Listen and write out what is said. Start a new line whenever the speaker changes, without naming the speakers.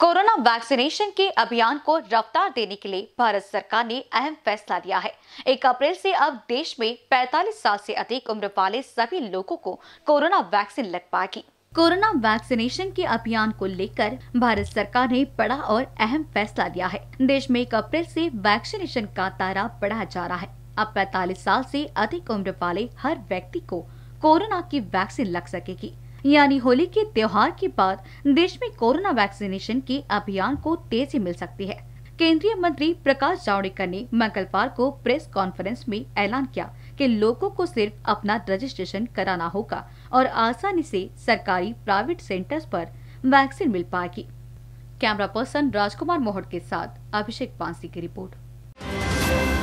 corona vaccination के अभियान को रफ्तार देने के लिए भारत सरकार ने अहम फैसला लिया है 1 अप्रैल से अब देश में 45 साल से अधिक उम्र वाले सभी लोगों को कोरोना वैक्सीन लग पाएगी कोरोना वैक्सीनेशन के अभियान को लेकर भारत सरकार ने बड़ा और अहम फैसला लिया है देश में एक अप्रैल से वैक्सीनेशन का तारा बढ़ा जा रहा है अब पैतालीस साल ऐसी अधिक उम्र वाले हर व्यक्ति को कोरोना की वैक्सीन लग सकेगी यानी होली के त्योहार के बाद देश में कोरोना वैक्सीनेशन के अभियान को तेजी मिल सकती है केंद्रीय मंत्री प्रकाश जावड़ेकर ने मंगलवार को प्रेस कॉन्फ्रेंस में ऐलान किया कि लोगों को सिर्फ अपना रजिस्ट्रेशन कराना होगा और आसानी से सरकारी प्राइवेट सेंटर्स पर वैक्सीन मिल पाएगी कैमरा पर्सन राजकुमार मोहट के साथ अभिषेक पांसी की रिपोर्ट